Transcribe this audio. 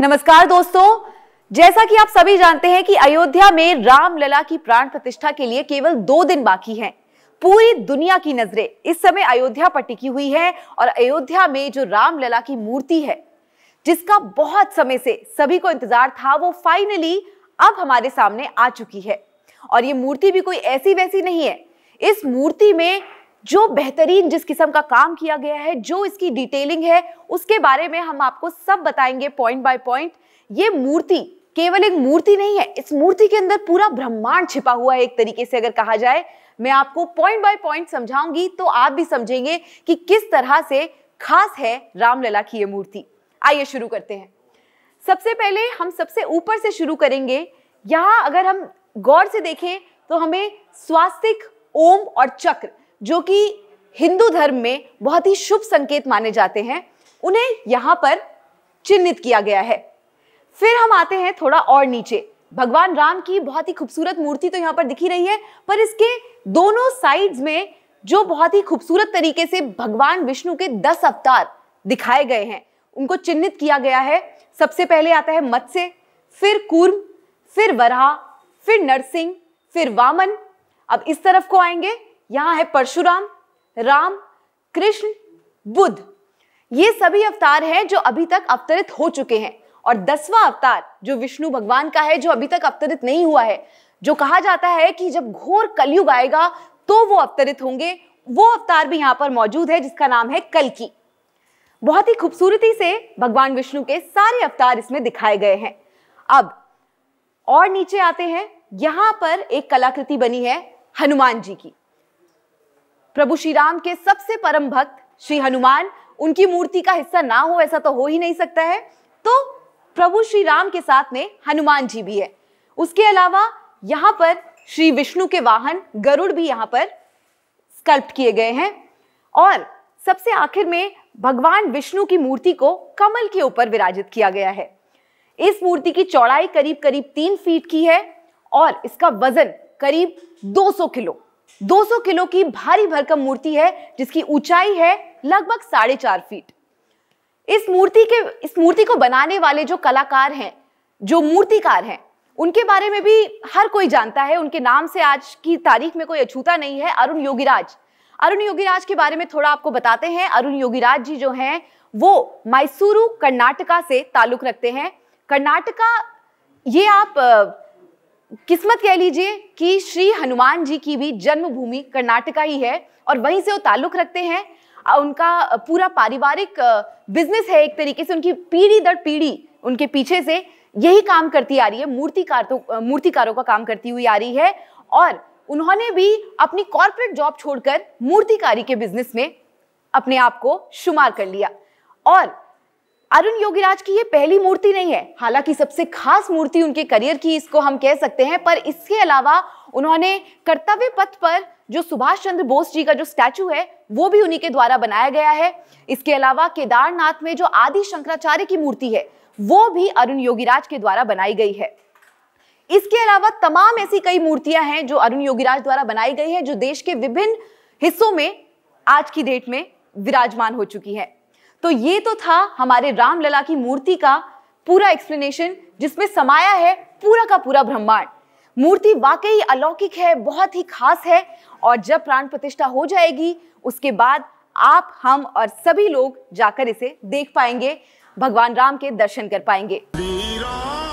नमस्कार दोस्तों जैसा कि आप सभी जानते हैं कि अयोध्या में रामलला की प्राण प्रतिष्ठा के लिए केवल दो दिन बाकी हैं पूरी दुनिया की नजरें इस समय अयोध्या पर टिकी हुई है और अयोध्या में जो रामलला की मूर्ति है जिसका बहुत समय से सभी को इंतजार था वो फाइनली अब हमारे सामने आ चुकी है और ये मूर्ति भी कोई ऐसी वैसी नहीं है इस मूर्ति में जो बेहतरीन जिस किस्म का काम किया गया है जो इसकी डिटेलिंग है उसके बारे में हम आपको सब बताएंगे पॉइंट बाय पॉइंट ये मूर्ति केवल एक मूर्ति नहीं है इस मूर्ति के अंदर पूरा ब्रह्मांड छिपा हुआ है एक तरीके से अगर कहा जाए मैं आपको पॉइंट बाय पॉइंट समझाऊंगी तो आप भी समझेंगे कि किस तरह से खास है रामलला की ये मूर्ति आइए शुरू करते हैं सबसे पहले हम सबसे ऊपर से शुरू करेंगे यहां अगर हम गौर से देखें तो हमें स्वास्तिक ओम और चक्र जो कि हिंदू धर्म में बहुत ही शुभ संकेत माने जाते हैं उन्हें यहाँ पर चिन्हित किया गया है फिर हम आते हैं थोड़ा और नीचे भगवान राम की बहुत ही खूबसूरत मूर्ति तो यहाँ पर दिखी रही है पर इसके दोनों साइड्स में जो बहुत ही खूबसूरत तरीके से भगवान विष्णु के दस अवतार दिखाए गए हैं उनको चिन्हित किया गया है सबसे पहले आता है मत्स्य फिर कूर्म फिर वराह फिर नरसिंह फिर वामन अब इस तरफ को आएंगे यहाँ है परशुराम राम कृष्ण बुद्ध ये सभी अवतार हैं जो अभी तक अवतरित हो चुके हैं और दसवां अवतार जो विष्णु भगवान का है जो अभी तक अवतरित नहीं हुआ है जो कहा जाता है कि जब घोर कलयुग आएगा तो वो अवतरित होंगे वो अवतार भी यहाँ पर मौजूद है जिसका नाम है कलकी बहुत ही खूबसूरती से भगवान विष्णु के सारे अवतार इसमें दिखाए गए हैं अब और नीचे आते हैं यहां पर एक कलाकृति बनी है हनुमान जी की प्रभु श्री राम के सबसे परम भक्त श्री हनुमान उनकी मूर्ति का हिस्सा ना हो ऐसा तो हो ही नहीं सकता है तो प्रभु श्री राम के साथ में हनुमान जी भी है उसके अलावा यहाँ पर श्री विष्णु के वाहन गरुड़ भी यहाँ पर स्कल्प्ट किए गए हैं और सबसे आखिर में भगवान विष्णु की मूर्ति को कमल के ऊपर विराजित किया गया है इस मूर्ति की चौड़ाई करीब करीब तीन फीट की है और इसका वजन करीब 200 किलो 200 किलो की भारी भरकम मूर्ति है जिसकी ऊंचाई है लगभग साढ़े चार फीट इस मूर्ति के इस मूर्ति को बनाने वाले जो कलाकार हैं जो मूर्तिकार हैं उनके बारे में भी हर कोई जानता है उनके नाम से आज की तारीख में कोई अछूता नहीं है अरुण योगीराज अरुण योगीराज के बारे में थोड़ा आपको बताते हैं अरुण योगीराज जी जो हैं वो मैसूरू कर्नाटका से ताल्लुक रखते हैं कर्नाटका ये आप किस्मत कह लीजिए कि श्री हनुमान जी की भी जन्मभूमि कर्नाटका ही है और वहीं से वो ताल्लुक रखते हैं उनका पूरा पारिवारिक बिजनेस है एक तरीके से उनकी पीढ़ी दर पीढ़ी उनके पीछे से यही काम करती आ रही है मूर्तिकार तो मूर्तिकारों का काम करती हुई आ रही है और उन्होंने भी अपनी कॉरपोरेट जॉब छोड़कर मूर्तिकारी के बिजनेस में अपने आप को शुमार कर लिया और अरुण योगीराज की ये पहली मूर्ति नहीं है हालांकि सबसे खास मूर्ति उनके करियर की इसको हम कह सकते हैं पर इसके अलावा उन्होंने कर्तव्य पथ पर जो सुभाष चंद्र बोस जी का जो स्टैचू है वो भी उन्हीं के द्वारा बनाया गया है इसके अलावा केदारनाथ में जो आदि शंकराचार्य की मूर्ति है वो भी अरुण योगीराज के द्वारा बनाई गई है इसके अलावा तमाम ऐसी कई मूर्तियां हैं जो अरुण योगीराज द्वारा बनाई गई है जो देश के विभिन्न हिस्सों में आज की डेट में विराजमान हो चुकी है तो ये तो था हमारे रामलला की मूर्ति का पूरा एक्सप्लेनेशन जिसमें समाया है पूरा का पूरा ब्रह्मांड मूर्ति वाकई अलौकिक है बहुत ही खास है और जब प्राण प्रतिष्ठा हो जाएगी उसके बाद आप हम और सभी लोग जाकर इसे देख पाएंगे भगवान राम के दर्शन कर पाएंगे